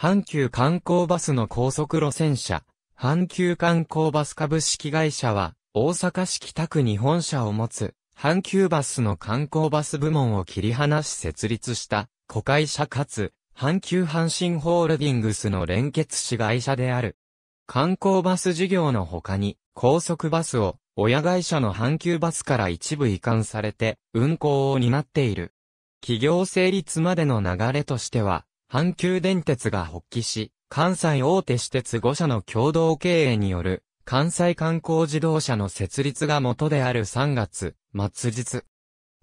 阪急観光バスの高速路線車、阪急観光バス株式会社は、大阪市北区日本社を持つ、阪急バスの観光バス部門を切り離し設立した、子会社かつ、阪急阪神ホールディングスの連結子会社である。観光バス事業の他に、高速バスを、親会社の阪急バスから一部移管されて、運行を担っている。企業成立までの流れとしては、阪急電鉄が発起し、関西大手私鉄5社の共同経営による、関西観光自動車の設立が元である3月、末日。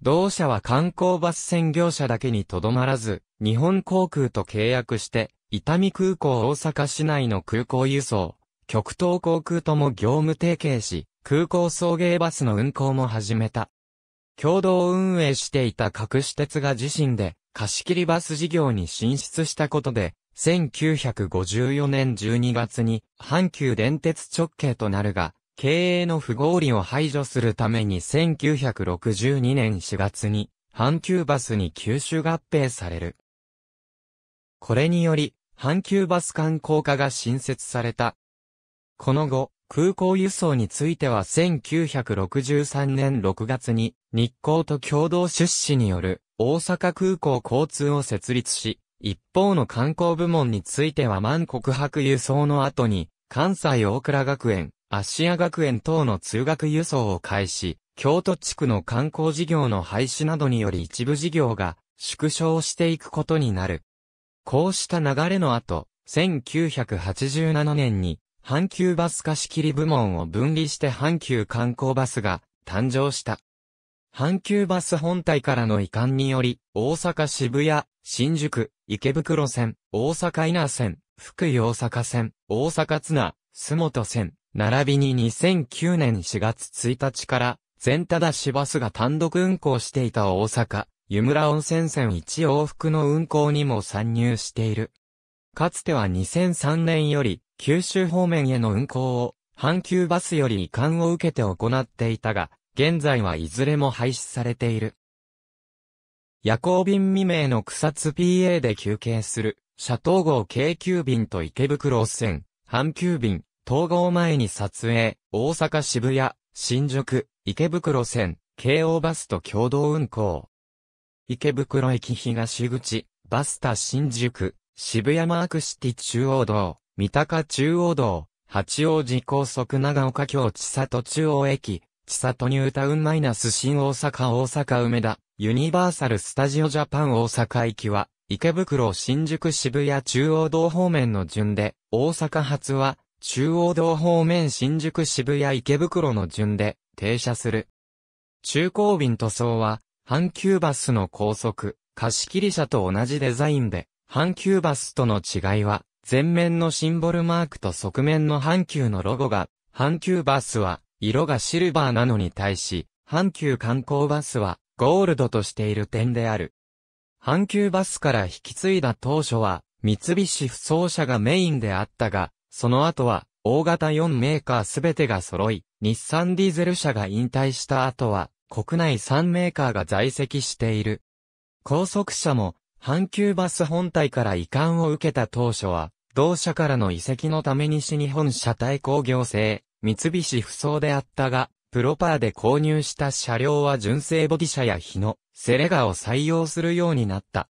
同社は観光バス専業者だけにとどまらず、日本航空と契約して、伊丹空港大阪市内の空港輸送、極東航空とも業務提携し、空港送迎バスの運行も始めた。共同運営していた各私鉄が自身で、貸切バス事業に進出したことで、1954年12月に阪急電鉄直系となるが、経営の不合理を排除するために1962年4月に阪急バスに吸収合併される。これにより、阪急バス観光課が新設された。この後、空港輸送については1963年6月に日光と共同出資による大阪空港交通を設立し、一方の観光部門については万国博輸送の後に関西大倉学園、足屋学園等の通学輸送を開始、京都地区の観光事業の廃止などにより一部事業が縮小していくことになる。こうした流れの後、1987年に阪急バス貸切部門を分離して阪急観光バスが誕生した。阪急バス本体からの移管により、大阪渋谷、新宿、池袋線、大阪稲線、福井大阪線、大阪津洲本線、並びに2009年4月1日から、全ただ市バスが単独運行していた大阪、湯村温泉線1往復の運行にも参入している。かつては2003年より九州方面への運行を阪急バスより移管を受けて行っていたが、現在はいずれも廃止されている。夜行便未明の草津 PA で休憩する、車東号京急便と池袋線、阪急便、統合前に撮影、大阪渋谷、新宿、池袋線、京王バスと共同運行。池袋駅東口、バスタ新宿、渋谷マークシティ中央道、三鷹中央道、八王子高速長岡京千里中央駅、千里ニュータウンマイナス新大阪大阪梅田、ユニバーサルスタジオジャパン大阪行きは、池袋新宿渋谷中央道方面の順で、大阪発は、中央道方面新宿渋谷池袋の順で、停車する。中高便塗装は、阪急バスの高速、貸切車と同じデザインで、阪急バスとの違いは、前面のシンボルマークと側面の阪急のロゴが、阪急バスは色がシルバーなのに対し、阪急観光バスはゴールドとしている点である。阪急バスから引き継いだ当初は、三菱不走車がメインであったが、その後は、大型4メーカーすべてが揃い、日産ディーゼル車が引退した後は、国内3メーカーが在籍している。高速車も、阪急バス本体から移管を受けた当初は、同社からの移籍のために西日本車体工業製、三菱不走であったが、プロパーで購入した車両は純正ボディ車や日野、セレガを採用するようになった。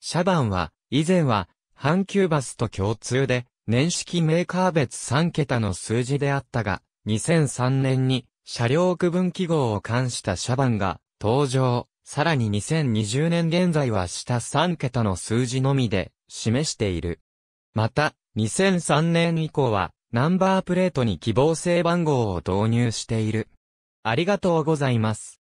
車番は、以前は、阪急バスと共通で、年式メーカー別3桁の数字であったが、2003年に車両区分記号を冠した車番が登場。さらに2020年現在は下3桁の数字のみで示している。また、2003年以降はナンバープレートに希望性番号を導入している。ありがとうございます。